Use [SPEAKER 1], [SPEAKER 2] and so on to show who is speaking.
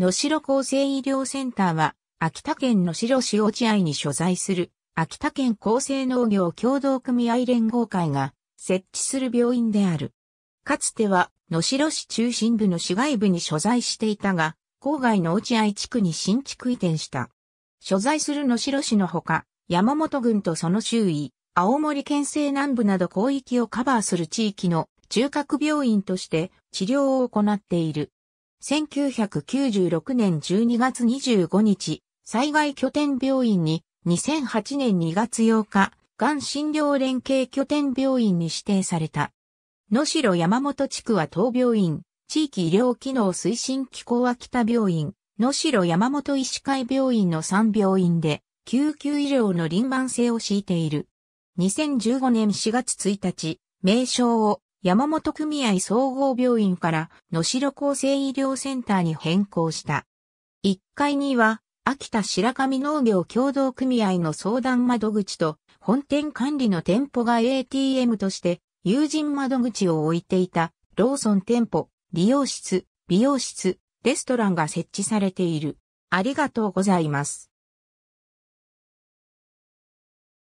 [SPEAKER 1] 能代厚生医療センターは、秋田県能代市落合に所在する、秋田県厚生農業協同組合連合会が設置する病院である。かつては、能代市中心部の市街部に所在していたが、郊外の落合地区に新築移転した。所在する能代市のほか、山本郡とその周囲、青森県西南部など広域をカバーする地域の中核病院として治療を行っている。1996年12月25日、災害拠点病院に2008年2月8日、がん診療連携拠点病院に指定された。野城山本地区は東病院、地域医療機能推進機構秋田病院、野城山本医師会病院の3病院で、救急医療の臨番性を敷いている。2015年4月1日、名称を山本組合総合病院から野城厚生医療センターに変更した。1階には、秋田白神農業協同組合の相談窓口と本店管理の店舗が ATM として友人窓口を置いていたローソン店舗、理容室、美容室、レストランが設置されている。ありがとうございます。